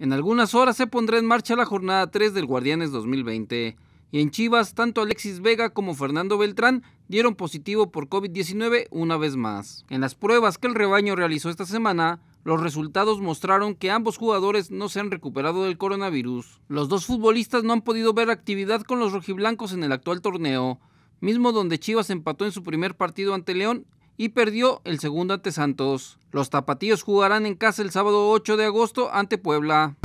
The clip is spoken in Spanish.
En algunas horas se pondrá en marcha la jornada 3 del Guardianes 2020. Y en Chivas, tanto Alexis Vega como Fernando Beltrán dieron positivo por COVID-19 una vez más. En las pruebas que el rebaño realizó esta semana, los resultados mostraron que ambos jugadores no se han recuperado del coronavirus. Los dos futbolistas no han podido ver actividad con los rojiblancos en el actual torneo, mismo donde Chivas empató en su primer partido ante León y perdió el segundo ante Santos. Los tapatíos jugarán en casa el sábado 8 de agosto ante Puebla.